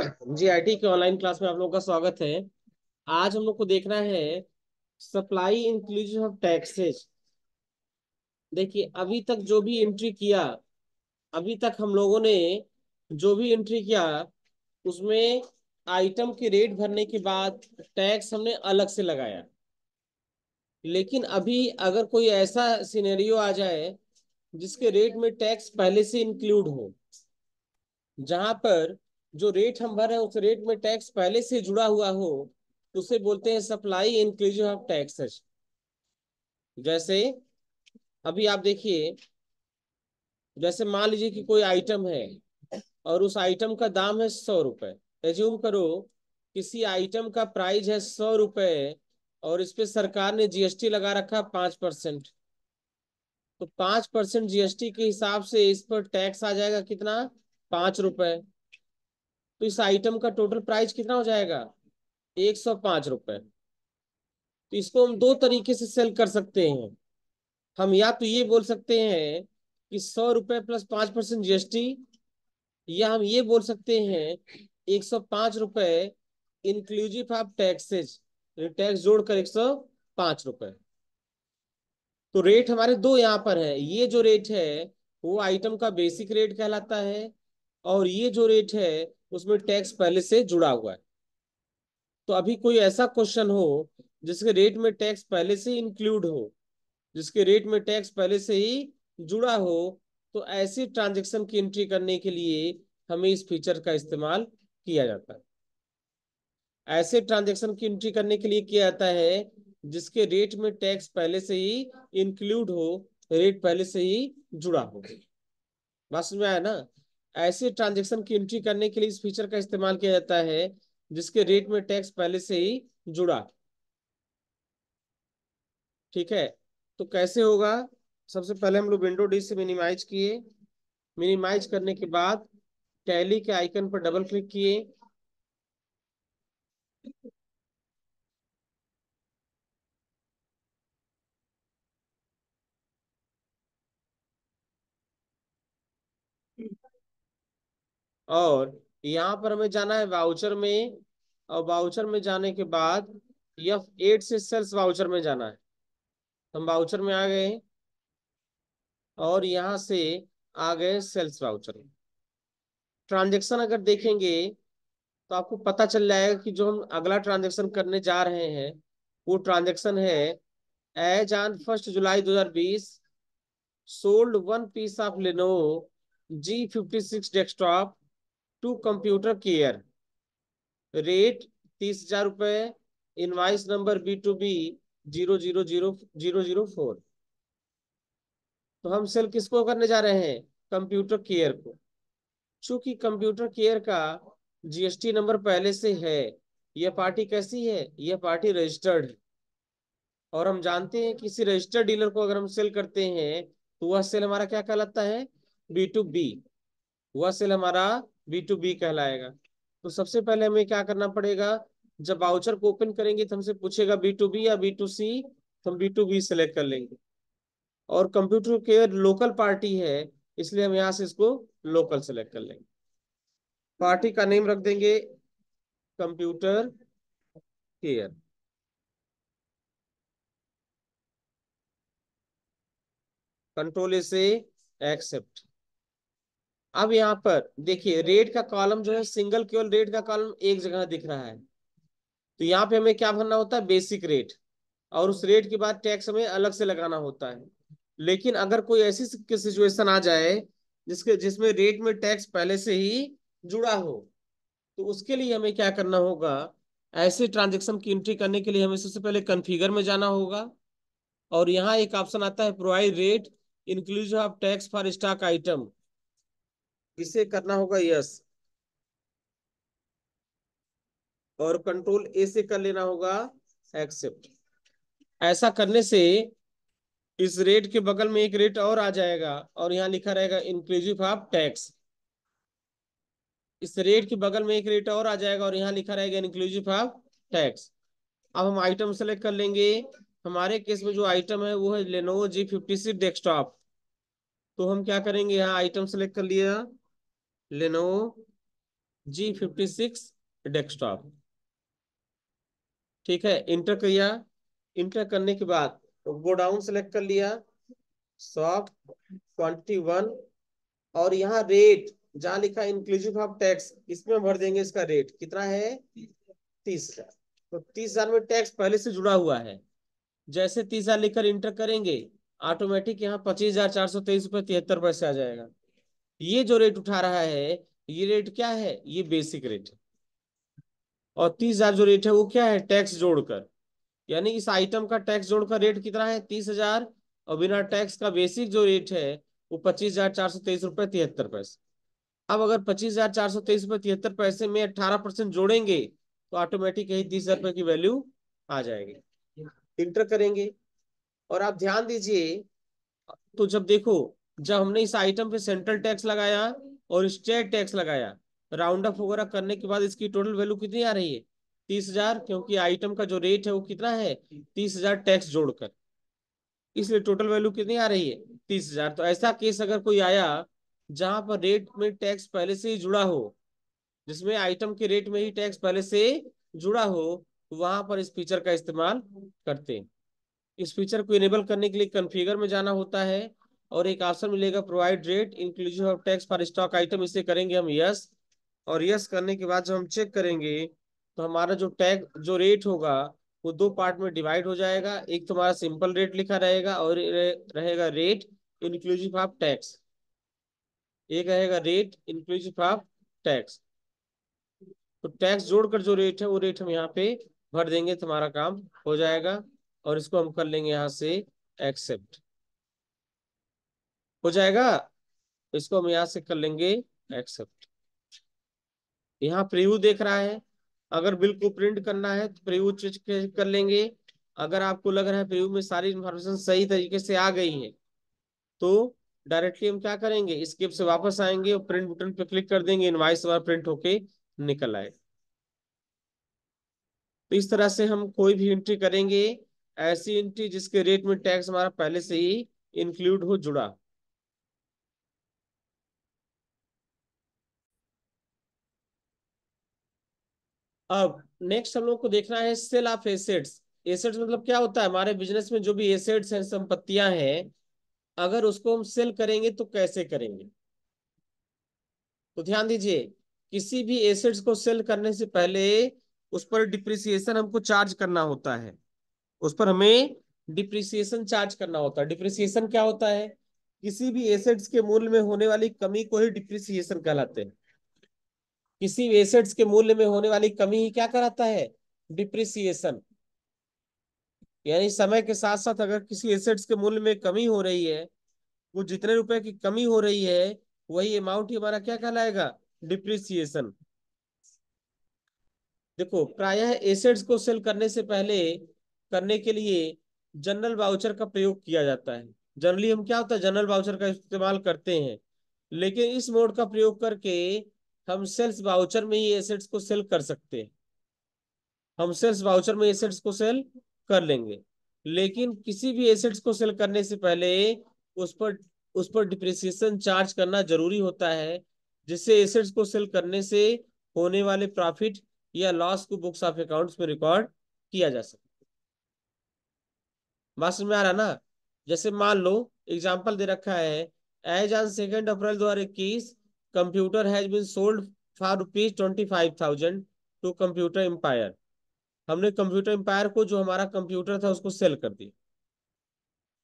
जी T के online class में आप लोगों का स्वागत है आज हम लोग को देखना है सप्लाई इंक्लूजन ऑफ टैक्सेज देखिए अभी तक जो भी एंट्री किया अभी तक हम लोगों ने जो भी एंट्री किया उसमें आइटम के रेट भरने के बाद टैक्स हमने अलग से लगाया लेकिन अभी अगर कोई ऐसा सिनेरियो आ जाए जिसके रेट में टैक्स पहले से इंक्लूड हो जहां पर जो रेट हम भर रहे हैं उस रेट में टैक्स पहले से जुड़ा हुआ हो तो उसे बोलते हैं सप्लाई इंक्रीज ऑफ टैक्सेस जैसे अभी आप देखिए जैसे मान लीजिए कि कोई आइटम है और उस आइटम का दाम है सौ रुपए एज्यूम करो किसी आइटम का प्राइस है सौ रुपए और इस पर सरकार ने जीएसटी लगा रखा पांच परसेंट तो पांच परसेंट जीएसटी के हिसाब से इस पर टैक्स आ जाएगा कितना पांच रुपए तो इस आइटम का टोटल प्राइस कितना हो जाएगा एक सौ पांच रुपए तो इसको हम दो तरीके से सेल कर सकते हैं हम या तो ये बोल सकते हैं कि सौ रुपए प्लस पांच परसेंट जीएसटी या हम ये बोल सकते हैं एक सौ पांच रुपए इंक्लूजिव ऑफ टैक्सेज टैक्स जोड़कर एक सौ पांच रुपए तो रेट हमारे दो यहां पर है ये जो रेट है वो आइटम का बेसिक रेट कहलाता है और ये जो रेट है उसमें टैक्स पहले से जुड़ा हुआ है तो अभी कोई ऐसा क्वेश्चन हो जिसके रेट में टैक्स पहले से इंक्लूड हो जिसके रेट में टैक्स पहले से ही जुड़ा हो तो ऐसी ट्रांजेक्शन की एंट्री करने के लिए हमें इस फीचर का इस्तेमाल किया जाता है ऐसे ट्रांजेक्शन की एंट्री करने के लिए किया जाता है जिसके रेट में टैक्स पहले से ही इंक्लूड हो रेट पहले से ही जुड़ा हो बात समझ में आया ना ऐसे ट्रांजेक्शन की एंट्री करने के लिए इस फीचर का इस्तेमाल किया जाता है जिसके रेट में टैक्स पहले से ही जुड़ा ठीक है तो कैसे होगा सबसे पहले हम लोग विंडो डी से मिनिमाइज किए मिनिमाइज करने के बाद टैली के आइकन पर डबल क्लिक किए और यहाँ पर हमें जाना है वाउचर में और वाउचर में जाने के बाद यफ एट से सेल्स वाउचर में जाना है तो हम वाउचर में आ गए और यहाँ से आ गए सेल्स वाउचर में ट्रांजेक्शन अगर देखेंगे तो आपको पता चल जाएगा कि जो हम अगला ट्रांजेक्शन करने जा रहे हैं वो ट्रांजेक्शन है as on first July 2020 sold one piece of Lenovo G fifty six desktop to computer care rate तीस हजार रुपए invoice number B to B zero zero zero zero zero four तो हम सेल किसको करने जा रहे हैं कंप्यूटर केयर को चूंकि कंप्यूटर केयर का जीएसटी नंबर पहले से है यह पार्टी कैसी है यह पार्टी रजिस्टर्ड है और हम जानते हैं किसी रजिस्टर्ड डीलर को अगर हम सेल करते हैं तो वह सेल हमारा क्या कहलाता है बी टू बी वह सेल हमारा बी टू बी कहलाएगा तो सबसे पहले हमें क्या करना पड़ेगा जब बाउचर को ओपन करेंगे तो हमसे पूछेगा बी टू बी या बी टू सी तो हम बी टू बी सेलेक्ट कर लेंगे और कंप्यूटर के लोकल पार्टी है इसलिए हम यहाँ से इसको लोकल सेलेक्ट कर लेंगे पार्टी का नेम रख देंगे कंप्यूटर केयर कंट्रोल से एक्सेप्ट अब यहाँ पर देखिए रेड का कॉलम जो है सिंगल केवल रेड का कॉलम एक जगह दिख रहा है तो यहाँ पे हमें क्या भरना होता है बेसिक रेट और उस रेट के बाद टैक्स हमें अलग से लगाना होता है लेकिन अगर कोई ऐसी सिचुएशन आ जाए जिसके जिसमें रेट में टैक्स पहले से ही जुड़ा हो तो उसके लिए हमें क्या करना होगा ऐसे ट्रांजेक्शन की एंट्री करने के लिए हमें सबसे पहले कन्फिगर में जाना होगा और यहाँ एक ऑप्शन आता है provide rate inclusive of tax for stock item इसे करना होगा यस और कंट्रोल ए से कर लेना होगा एक्सेप्ट ऐसा करने से इस रेट के बगल में एक रेट और आ जाएगा और यहाँ लिखा रहेगा इंक्लूसिव ऑफ टैक्स इस रेट के बगल में एक रेट और आ जाएगा और यहाँ लिखा रहेगा इंक्लूसिव ऑफ टैक्स अब हम आइटम सेलेक्ट कर लेंगे हमारे केस में जो आइटम है वो है Lenovo G fifty six desktop तो हम क्या करेंगे यहाँ आइटम सेलेक्ट कर लिया Lenovo G fifty six desktop ठीक है इंटर किया इंटर करने के बाद गो डाउन सेलेक्ट कर लिया सॉफ ट्वेंटी वन और यहाँ रेट जहां लिखा इंक्लूसिव ऑफ टैक्स इसमें भर देंगे इसका रेट कितना है तीस हजार तो तीस हजार में टैक्स पहले से जुड़ा हुआ है जैसे तीस हजार लेकर इंटर करेंगे ऑटोमेटिक यहाँ पच्चीस हजार चार सौ तेईस रुपये तिहत्तर पैसे आ जाएगा ये जो रेट उठा रहा है ये रेट क्या है ये बेसिक रेट है और तीस हजार जो रेट है वो क्या है टैक्स जोड़कर यानी इस आइटम का टैक्स जोड़कर रेट कितना है तीस हजार और बिना टैक्स का बेसिक जो रेट है वो पच्चीस हजार चार सौ तेईस रुपए तिहत्तर पैसे अब अगर पच्चीस हजार चार सौ तेईस रुपए तिहत्तर पैसे में अठारह परसेंट जोड़ेंगे तो ऑटोमेटिक यही तीस हजार रुपए की वैल्यू आ जाएगी इंटर करेंगे और आप ध्यान दीजिए तो जब देखो जब हमने इस आइटम पे सेंट्रल टैक्स लगाया और स्टेट टैक्स लगाया राउंड अप वगैरह करने के बाद इसकी टोटल वैल्यू कितनी आ रही है तीस हजार क्योंकि आइटम का जो रेट है वो कितना है तीस हजार टैक्स जोड़कर इसलिए टोटल वैल्यू कितनी आ रही है तीस हजार तो ऐसा केस अगर कोई आया जहां पर रेट में टैक्स पहले से ही जुड़ा हो जिसमें आइटम के रेट में ही टैक्स पहले से जुड़ा हो वहां पर इस फीचर का इस्तेमाल करते हैं इस फीचर को इनेबल करने के लिए कन्फिगर में जाना होता है और एक ऑप्शन मिलेगा provide rate inclusive of tax for stock item इसे करेंगे हम यस और यस करने के बाद जब हम चेक करेंगे तो हमारा जो टैग जो रेट होगा वो दो पार्ट में डिवाइड हो जाएगा एक तो हमारा सिंपल रेट लिखा रहेगा और रहेगा रेट इंक्लूजिव ऑफ टैक्स एक रहेगा रेट इंक्लूजिव ऑफ टैक्स तो टैक्स जोड़कर जो रेट है वो रेट हम यहाँ पे भर देंगे तो हमारा काम हो जाएगा और इसको हम कर लेंगे यहाँ से एक्सेप्ट हो जाएगा इसको हम यहां से कर लेंगे एक्सेप्ट यहाँ प्रिव्यू देख रहा है अगर बिल को प्रिंट करना है तो प्रिव्यू कर लेंगे अगर आपको लग रहा है प्रिव्यू में सारी इंफॉर्मेशन सही तरीके से आ गई है तो डायरेक्टली हम क्या करेंगे इसके से वापस आएंगे और प्रिंट बटन पे क्लिक कर देंगे इनवाइस बार प्रिंट होके निकल आए तो इस तरह से हम कोई भी एंट्री करेंगे ऐसी एंट्री जिसके रेट में टैक्स हमारा पहले से ही इंक्लूड हो जुड़ा अब नेक्स्ट हम लोग को देखना है सेल ऑफ एसेट्स एसेट्स मतलब क्या होता है हमारे बिजनेस में जो भी एसेट्स हैं संपत्तियां हैं अगर उसको हम सेल करेंगे तो कैसे करेंगे तो ध्यान दीजिए किसी भी एसेट्स को सेल करने से पहले उस पर डिप्रिसिएशन हमको चार्ज करना होता है उस पर हमें डिप्रिसिएशन चार्ज करना होता है डिप्रिसिएशन क्या होता है किसी भी एसेट्स के मूल्य में होने वाली कमी को ही डिप्रिसिएशन कहलाते हैं किसी एसेट्स के मूल्य में होने वाली कमी ही क्या कराता है डिप्रिसिएशन यानी समय के साथ साथ अगर किसी एसेट्स के मूल्य में कमी हो रही है वो जितने रुपए की कमी हो रही है वही अमाउंट हमारा क्या कहलाएगा डिप्रिसिएशन देखो प्रायः एसेट्स को सेल करने से पहले करने के लिए जनरल वाउचर का प्रयोग किया जाता है जनरली हम क्या होता है जनरल वाउचर का इस्तेमाल करते हैं लेकिन इस मोड का प्रयोग करके हम सेल्स वाउचर में ही एसेट्स को सेल कर सकते हैं हम सेल्स वाउचर में एसेट्स को सेल कर लेंगे लेकिन किसी भी एसेट्स को सेल करने से पहले उस पर उस पर डिप्रिसिएशन चार्ज करना जरूरी होता है जिससे एसेट्स को सेल करने से होने वाले प्रॉफिट या लॉस को बुक्स ऑफ अकाउंट्स में रिकॉर्ड किया जा सकता बात समझ में आ रहा ना जैसे मान लो एग्जाम्पल दे रखा है एज ऑन सेकेंड अप्रैल दो हजार इक्कीस computer has been sold for rupees twenty five thousand to computer empire हमने कंप्यूटर एम्पायर को जो हमारा कंप्यूटर था उसको सेल कर दिया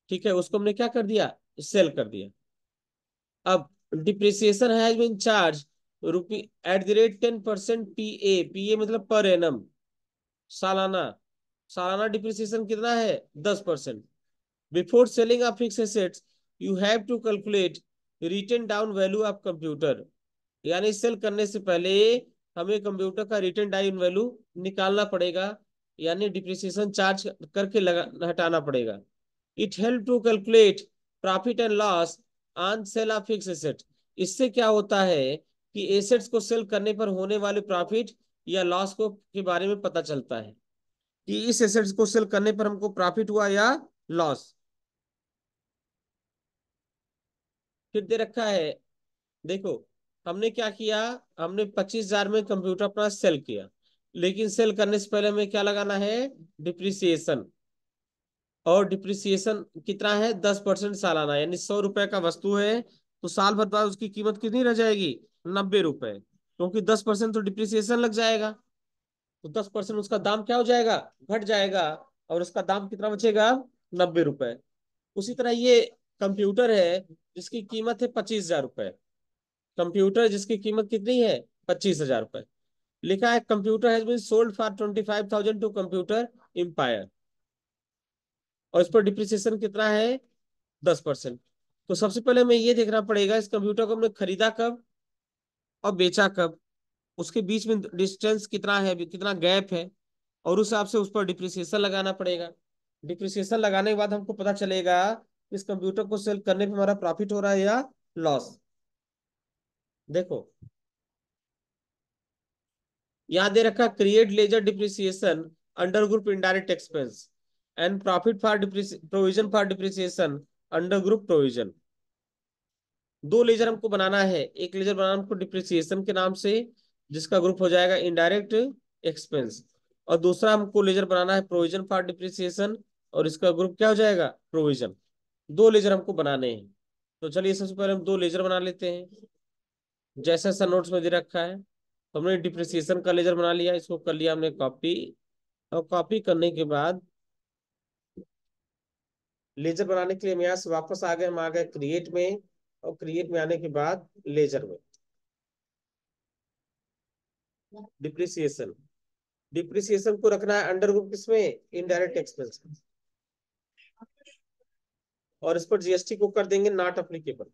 ठीक है उसको हमने क्या कर दिया सेल कर दिया अब depreciation has been charge rupee at the rate ten percent P A P A मतलब पर एनम सालाना सालाना डिप्रिसिएशन कितना है दस percent before selling of fixed assets you have to calculate return down value of computer यानी sale करने से पहले हमें कंप्यूटर का रिटर्न डाउन वैल्यू निकालना पड़ेगा यानी डिप्रिसिएशन चार्ज करके लगा हटाना पड़ेगा it help to calculate profit and loss on sale of fixed asset इससे क्या होता है कि एसेट्स को सेल करने पर होने वाले प्रॉफिट या लॉस को के बारे में पता चलता है कि इस एसेट्स को सेल करने पर हमको प्रॉफिट हुआ या लॉस फिर दे रखा है देखो हमने क्या किया हमने पच्चीस हजार में कंप्यूटर अपना सेल किया लेकिन सेल करने से पहले हमें क्या लगाना है डिप्रिसिएशन और डिप्रिसिएशन कितना है दस परसेंट सालाना यानी सौ रुपए का वस्तु है तो साल भर बाद उसकी कीमत कितनी रह जाएगी नब्बे रुपए क्योंकि दस परसेंट तो डिप्रिसिएशन लग जाएगा तो दस परसेंट उसका दाम क्या हो जाएगा घट जाएगा और उसका दाम कितना बचेगा नब्बे रुपए उसी तरह ये कंप्यूटर है जिसकी कीमत है पच्चीस हजार रुपए कंप्यूटर जिसकी कीमत कितनी है पच्चीस हजार रुपए लिखा है computer has been sold for twenty five thousand to computer empire और इस पर डिप्रिसिएशन कितना है दस परसेंट तो सबसे पहले हमें ये देखना पड़ेगा इस कंप्यूटर को हमने खरीदा कब और बेचा कब उसके बीच में डिस्टेंस कितना है कितना गैप है और उस हिसाब से उस पर डिप्रिसिएशन लगाना पड़ेगा डिप्रिसिएशन लगाने के बाद हमको पता चलेगा इस कंप्यूटर को सेल करने पे हमारा प्रॉफिट हो रहा है या लॉस देखो यहां दे रखा create ledger depreciation under group indirect expense and profit for provision for depreciation under group provision दो लेजर हमको बनाना है एक लेजर बनाना हमको डिप्रिसिएशन के नाम से जिसका ग्रुप हो जाएगा इनडायरेक्ट एक्सपेंस और दूसरा हमको लेजर बनाना है प्रोविजन फॉर डिप्रिसिएशन और इसका ग्रुप क्या हो जाएगा प्रोविजन दो लेजर हमको बनाने हैं तो चलिए सबसे पहले हम दो लेजर बना लेते हैं जैसा ऐसा नोट्स में दे रखा है तो हमने डिप्रिसिएशन का लेजर बना लिया इसको कर लिया हमने कॉपी और कॉपी करने के बाद लेजर बनाने के लिए हम यहाँ से वापस आ गए हम आ गए क्रिएट में और क्रिएट में आने के बाद लेजर में डिप्रिसिएशन डिप्रिसिएशन को रखना है अंडर ग्रुप किसमें इनडायरेक्ट एक्सपेंस और इस पर जीएसटी को कर देंगे नॉट अप्लीकेबल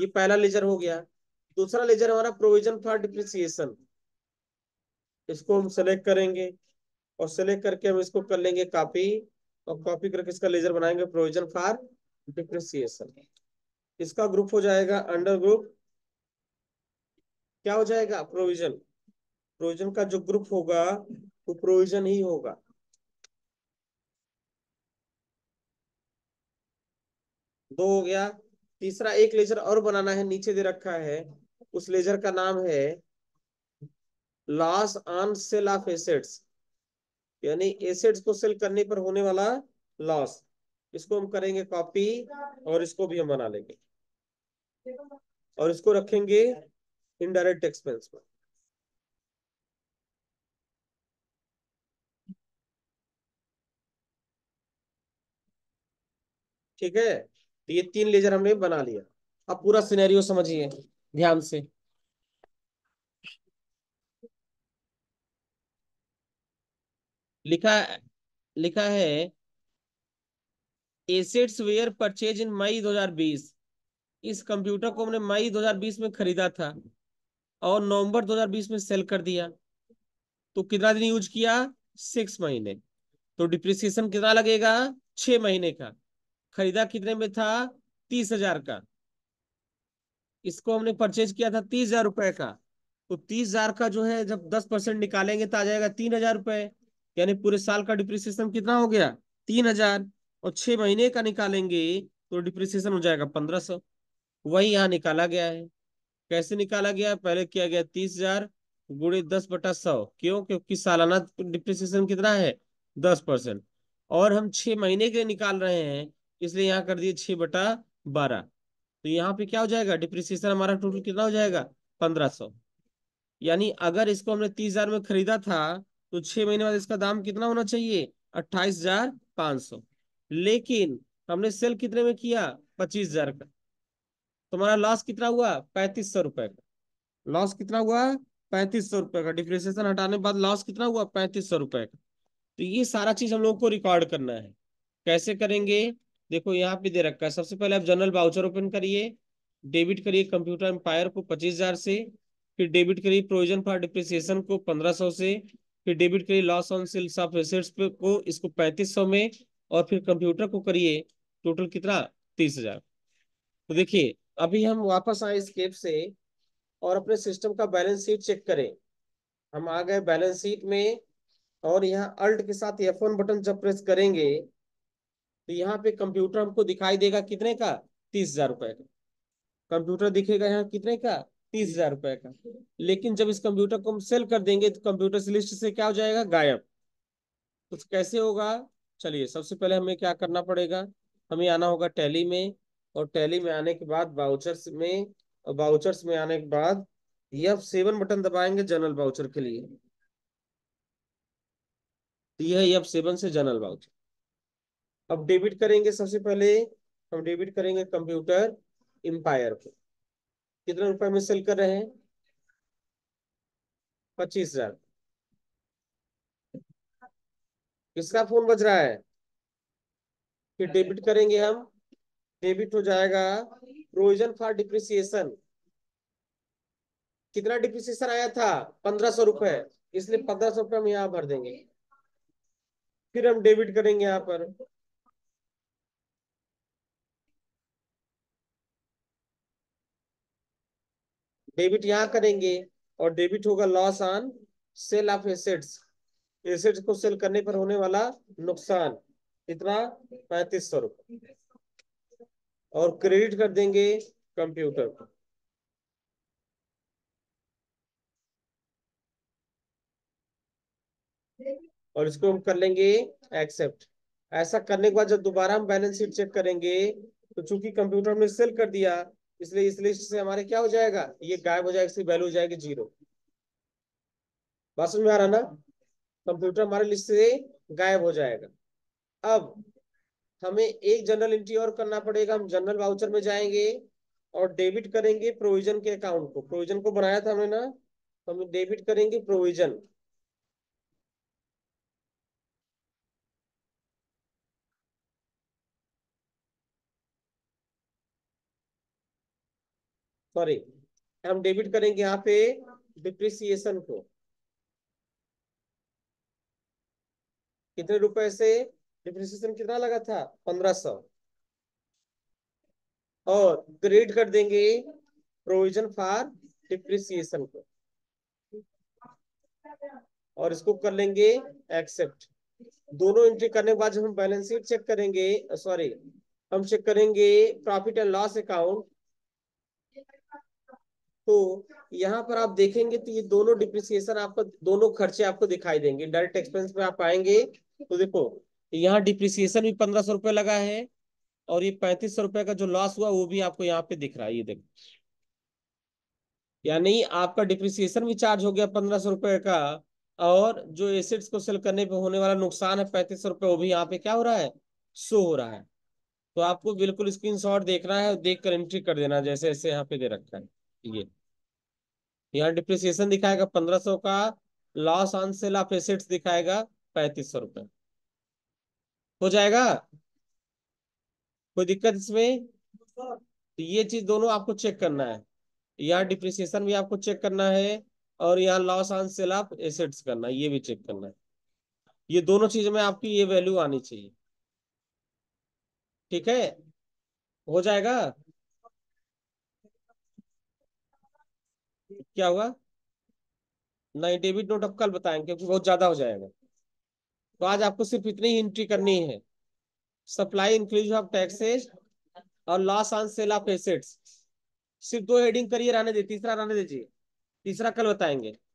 ये पहला लेजर हो गया दूसरा लेजर हमारा प्रोविजन फॉर डिप्रिसिएशन इसको हम सेलेक्ट करेंगे और सेलेक्ट करके हम इसको कर लेंगे कॉपी और कॉपी करके इसका लेजर बनाएंगे प्रोविजन फॉर डिप्रिसिएशन इसका ग्रुप हो जाएगा अंडर ग्रुप क्या हो जाएगा प्रोविजन प्रोविजन का जो ग्रुप होगा वो तो प्रोविजन ही होगा दो हो गया तीसरा एक लेजर और बनाना है नीचे दे रखा है उस लेजर का नाम है loss on sale of assets यानी एसेट्स को सेल करने पर होने वाला लॉस इसको हम करेंगे कॉपी और इसको भी हम बना लेंगे और इसको रखेंगे इनडायरेक्ट एक्सपेंस में ठीक है तो ये तीन लेजर हमने बना लिया अब पूरा सिनेरियो समझिए ध्यान से लिखा लिखा है assets were purchase in May 2020 इस कंप्यूटर को हमने मई 2020 में खरीदा था और नवंबर 2020 में सेल कर दिया तो कितना दिन यूज किया सिक्स महीने तो डिप्रिसिएशन कितना लगेगा छह महीने का खरीदा कितने में था तीस हजार का इसको हमने परचेज किया था तीस हजार रुपए का तो तीस हजार का जो है जब दस परसेंट निकालेंगे तो आ जाएगा तीन हजार रुपए यानी पूरे साल का डिप्रिसिएशन कितना हो गया तीन हजार और छह महीने का निकालेंगे तो डिप्रिसिएशन हो जाएगा पंद्रह सौ वही यहाँ निकाला गया है कैसे निकाला गया पहले किया गया तीस हजार गुड़े दस बटा सौ क्यों क्योंकि सालाना डिप्रिसिएशन कितना है दस परसेंट और हम छह महीने के लिए निकाल रहे हैं इसलिए यहाँ कर दिए छह बटा बारह तो यहाँ पे क्या हो जाएगा डिप्रिसिएशन हमारा टोटल कितना हो जाएगा पंद्रह सौ यानी अगर इसको हमने तीस हजार में खरीदा था तो छह महीने बाद इसका दाम कितना होना चाहिए अट्ठाईस हजार पांच सौ लेकिन हमने सेल कितने में किया पच्चीस हजार का तो हमारा लॉस कितना हुआ पैंतीस सौ रुपए का लॉस कितना हुआ पैंतीस सौ रुपए का डिप्रिसिएशन हटाने के बाद लॉस कितना हुआ पैंतीस सौ रुपए का तो ये सारा चीज हम लोग को रिकॉर्ड करना है कैसे करेंगे देखो यहाँ पे दे रखा है सबसे पहले आप जनरल बाउचर ओपन करिए डेबिट करिए कंप्यूटर एम्पायर को पच्चीस हजार से फिर डेबिट करिए प्रोविजन फॉर डिप्रिसिएशन को पंद्रह सौ से फिर डेबिट करिए loss on sales of assets को इसको पैंतीस सौ में और फिर कंप्यूटर को करिए टोटल कितना तीस हजार तो देखिए अभी हम वापस आए स्केप से और अपने सिस्टम का बैलेंस शीट चेक करें हम आ गए बैलेंस शीट में और यहाँ अल्ट के साथ एफ बटन जब प्रेस करेंगे तो यहाँ पे कंप्यूटर हमको दिखाई देगा कितने का तीस हजार रुपए का कंप्यूटर दिखेगा यहाँ कितने का तीस हजार रुपए का लेकिन जब इस कंप्यूटर को हम सेल कर देंगे तो कंप्यूटर लिस्ट से क्या हो जाएगा गायब तो कैसे होगा चलिए सबसे पहले हमें क्या करना पड़ेगा हमें आना होगा टैली में और टैली में आने के बाद बाउचर्स में और बाउचर्स में आने के बाद यह सेवन बटन दबाएंगे जनरल बाउचर के लिए तो यह सेवन से जनरल बाउचर अब डेबिट करेंगे सबसे पहले हम डेबिट करेंगे कंप्यूटर एम्पायर को कितने रुपए में सेल कर रहे हैं पच्चीस हजार किसका फोन बज रहा है फिर डेबिट करेंगे हम डेबिट हो जाएगा प्रोविजन फॉर डिप्रिसिएशन कितना डिप्रिसिएशन आया था पंद्रह सौ रुपए इसलिए पंद्रह सौ रुपये हम यहाँ भर देंगे फिर हम डेबिट करेंगे यहाँ पर डेबिट यहाँ करेंगे और डेबिट होगा loss on sale of assets assets को सेल करने पर होने वाला नुकसान इतना पैंतीस सौ रुपये और क्रेडिट कर देंगे कंप्यूटर को और इसको हम कर लेंगे एक्सेप्ट ऐसा करने के बाद जब दोबारा हम बैलेंस शीट चेक करेंगे तो चूंकि कंप्यूटर में सेल कर दिया इसलिए इस लिस्ट से हमारे क्या हो जाएगा ये गायब हो जाएगा इसकी वैल्यू हो जाएगी जीरो बात समझ में आ रहा ना कंप्यूटर हमारे लिस्ट से गायब हो जाएगा अब हमें एक जनरल एंट्री और करना पड़ेगा हम जनरल वाउचर में जाएंगे और डेबिट करेंगे प्रोविजन के अकाउंट को प्रोविजन को बनाया था हमने ना तो हम डेबिट करेंगे प्रोविजन सॉरी हम डेबिट करेंगे यहाँ पे डिप्रिसिएशन को कितने रुपए से डिप्रिसिएशन कितना लगा था पंद्रह सौ और क्रेडिट कर देंगे प्रोविजन फॉर डिप्रिसिएशन को और इसको कर लेंगे एक्सेप्ट दोनों एंट्री करने के बाद जब हम बैलेंस शीट चेक करेंगे सॉरी हम चेक करेंगे प्रॉफिट एंड लॉस अकाउंट तो यहाँ पर आप देखेंगे तो ये दोनों डिप्रिसिएशन आपको दोनों खर्चे आपको दिखाई देंगे डायरेक्ट एक्सपेंस में आप आएंगे तो देखो यहाँ डिप्रिसिएशन भी पंद्रह सौ रुपये लगा है और ये पैंतीस सौ रुपये का जो लॉस हुआ वो भी आपको यहाँ पे दिख रहा है ये देखो यानी आपका डिप्रिसिएशन भी चार्ज हो गया पंद्रह सौ रुपये का और जो एसेट्स को सेल करने पे होने वाला नुकसान है पैंतीस सौ रुपये वो भी यहाँ पे क्या हो रहा है शो हो रहा है तो आपको बिल्कुल स्क्रीन शॉट देखना है और देख कर एंट्री कर देना जैसे ऐसे यहाँ पे दे रखा है ये यहाँ डिप्रिसिएशन दिखाएगा पंद्रह सौ का loss on sale of assets दिखाएगा पैंतीस सौ रुपए हो जाएगा कोई दिक्कत इसमें तो ये चीज दोनों आपको चेक करना है यहाँ डिप्रिसिएशन भी आपको चेक करना है और यहाँ loss on sale of assets करना ये भी चेक करना है ये दोनों चीज में आपकी ये वैल्यू आनी चाहिए ठीक है हो जाएगा क्या हुआ नहीं डेबिट नोट कल बताएंगे क्योंकि बहुत ज्यादा हो जाएगा तो आज आपको सिर्फ इतनी ही एंट्री करनी है सप्लाई इंक्लूसिव ऑफ टैक्सेस और loss on sale of assets सिर्फ दो हेडिंग करिए रहने दीजिए तीसरा रहने दीजिए तीसरा कल बताएंगे